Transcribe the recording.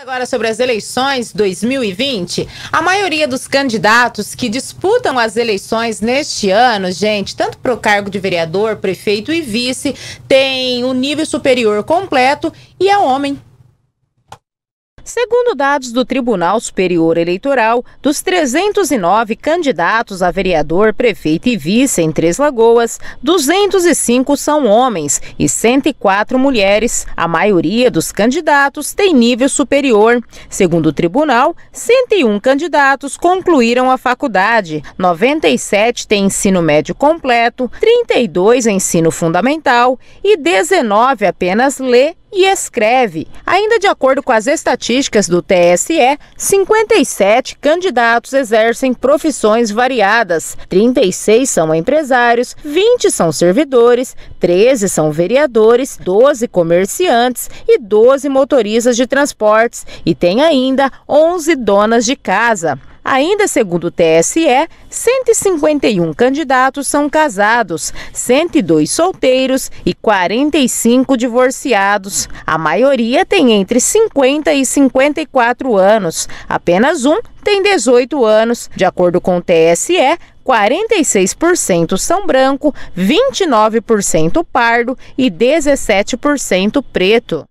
agora sobre as eleições 2020. A maioria dos candidatos que disputam as eleições neste ano, gente, tanto para o cargo de vereador, prefeito e vice, tem o um nível superior completo e é homem. Segundo dados do Tribunal Superior Eleitoral, dos 309 candidatos a vereador, prefeito e vice em Três Lagoas, 205 são homens e 104 mulheres. A maioria dos candidatos tem nível superior. Segundo o tribunal, 101 candidatos concluíram a faculdade, 97 têm ensino médio completo, 32 ensino fundamental e 19 apenas lê e escreve. Ainda de acordo com as estatísticas do TSE, 57 candidatos exercem profissões variadas. 36 são empresários, 20 são servidores, 13 são vereadores, 12 comerciantes e 12 motoristas de transportes e tem ainda 11 donas de casa. Ainda segundo o TSE, 151 candidatos são casados, 102 solteiros e 45 divorciados. A maioria tem entre 50 e 54 anos. Apenas um tem 18 anos. De acordo com o TSE, 46% são branco, 29% pardo e 17% preto.